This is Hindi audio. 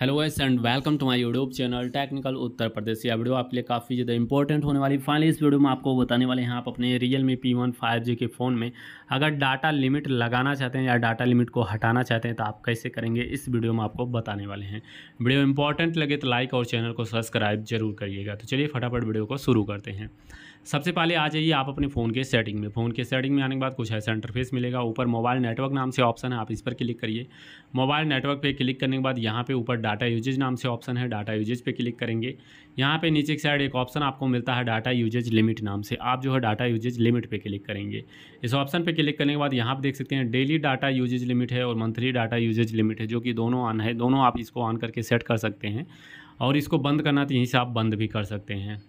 hello guys and welcome to my YouTube channel technical Uttar Pradesh यह वीडियो आपके लिए काफ़ी ज़्यादा इंपॉर्टेंट होने वाली फाइनली इस वीडियो में आपको बताने वाले हैं आप अपने Realme P one five G के फ़ोन में अगर डाटा लिमिट लगाना चाहते हैं या डाटा लिमिट को हटाना चाहते हैं तो आप कैसे करेंगे इस वीडियो में आपको बताने वाले हैं वीडियो इंपॉर्टेंट लगे तो लाइक और चैनल को सब्सक्राइब जरूर करिएगा तो चलिए फटाफट वीडियो को शुरू करते हैं सबसे पहले आ जाइए आप अपने फ़ोन के सेटिंग में फ़ोन के सेटिंग में आने के बाद कुछ ऐसा इंटरफेस मिलेगा ऊपर मोबाइल नेटवर्क नाम से ऑप्शन है आप इस पर क्लिक करिए मोबाइल नेटवर्क पर क्लिक करने के बाद यहाँ पर ऊपर डाटा यूजेज नाम से ऑप्शन है डाटा यूजेज पे क्लिक करेंगे यहाँ पे नीचे की साइड एक ऑप्शन आपको मिलता है डाटा यूजेज लिमिट नाम से आप जो है डाटा यूजेज लिमिट पे क्लिक करेंगे इस ऑप्शन पे क्लिक करने के बाद यहाँ पे देख सकते हैं डेली डाटा यूजेज लिमिट है और मंथली डाटा यूजेज लिमिट है जो कि दोनों ऑन है दोनों आप इसको ऑन करके सेट कर सकते हैं और इसको बंद करना तो यहीं से आप बंद भी कर सकते हैं